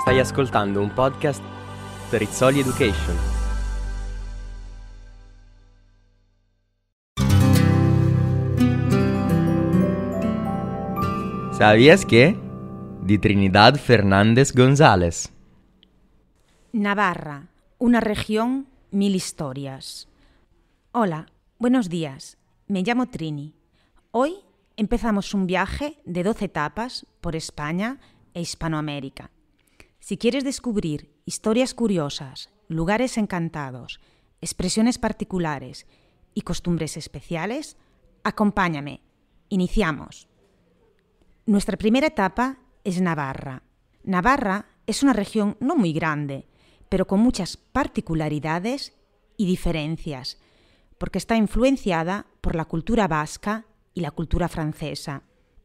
Stai escuchando un podcast de Rizzoli Education. ¿Sabías que? De Trinidad Fernández González. Navarra, una región, mil historias. Hola, buenos días. Me llamo Trini. Hoy empezamos un viaje de 12 etapas por España e Hispanoamérica si quieres descubrir historias curiosas, lugares encantados, expresiones particulares y costumbres especiales, acompáñame. Iniciamos. Nuestra primera etapa es Navarra. Navarra es una región no muy grande, pero con muchas particularidades y diferencias, porque está influenciada por la cultura vasca y la cultura francesa.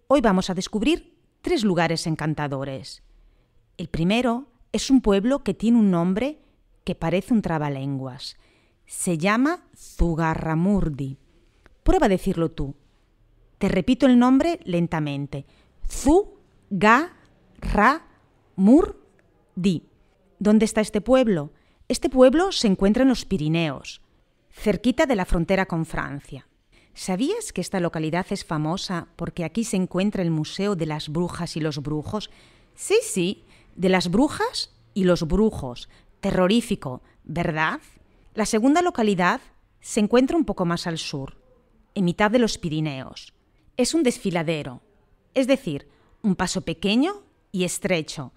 Hoy vamos a descubrir tres lugares encantadores. El primero es un pueblo que tiene un nombre que parece un trabalenguas. Se llama Zugarramurdi. Prueba a decirlo tú. Te repito el nombre lentamente. Zu-ga-ra-mur-di. di ¿Dónde está este pueblo? Este pueblo se encuentra en los Pirineos, cerquita de la frontera con Francia. ¿Sabías que esta localidad es famosa porque aquí se encuentra el Museo de las Brujas y los Brujos? Sí, sí, de las brujas y los brujos. Terrorífico, ¿verdad? La segunda localidad se encuentra un poco más al sur, en mitad de los Pirineos. Es un desfiladero, es decir, un paso pequeño y estrecho,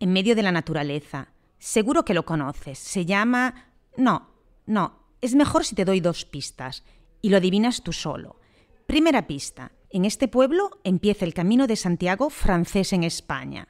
en medio de la naturaleza. Seguro que lo conoces. Se llama... No, no, es mejor si te doy dos pistas y lo adivinas tú solo. Primera pista. En este pueblo empieza el Camino de Santiago francés en España.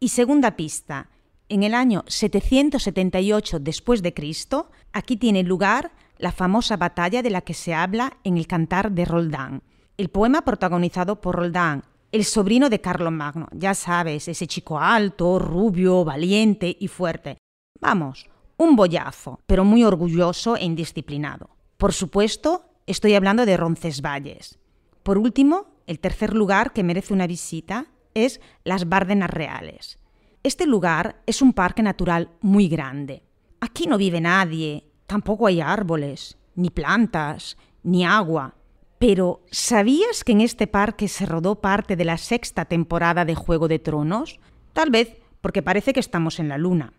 Y segunda pista, en el año 778 después de Cristo, aquí tiene lugar la famosa batalla de la que se habla en el Cantar de Roldán, el poema protagonizado por Roldán, el sobrino de Carlos Magno, Ya sabes, ese chico alto, rubio, valiente y fuerte. Vamos, un boyazo, pero muy orgulloso e indisciplinado. Por supuesto, estoy hablando de Roncesvalles. Por último, el tercer lugar que merece una visita es las Bárdenas Reales. Este lugar es un parque natural muy grande. Aquí no vive nadie, tampoco hay árboles, ni plantas, ni agua. Pero ¿sabías que en este parque se rodó parte de la sexta temporada de Juego de Tronos? Tal vez porque parece que estamos en la luna.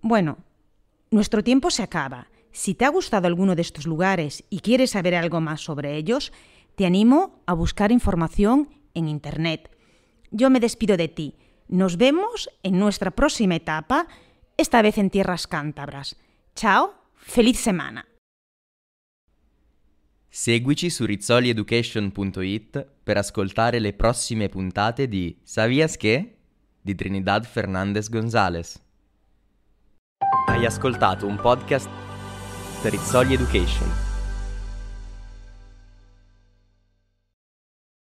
Bueno, nuestro tiempo se acaba. Si te ha gustado alguno de estos lugares y quieres saber algo más sobre ellos, te animo a buscar información en Internet yo me despido de ti. Nos vemos en nuestra próxima etapa, esta vez en tierras cántabras. Ciao, feliz semana. Seguici su rizzolieducation.it per ascoltare le prossime puntate di Sabias che? di Trinidad Fernandez Gonzalez. Hai ascoltato un podcast Rizzoli Education.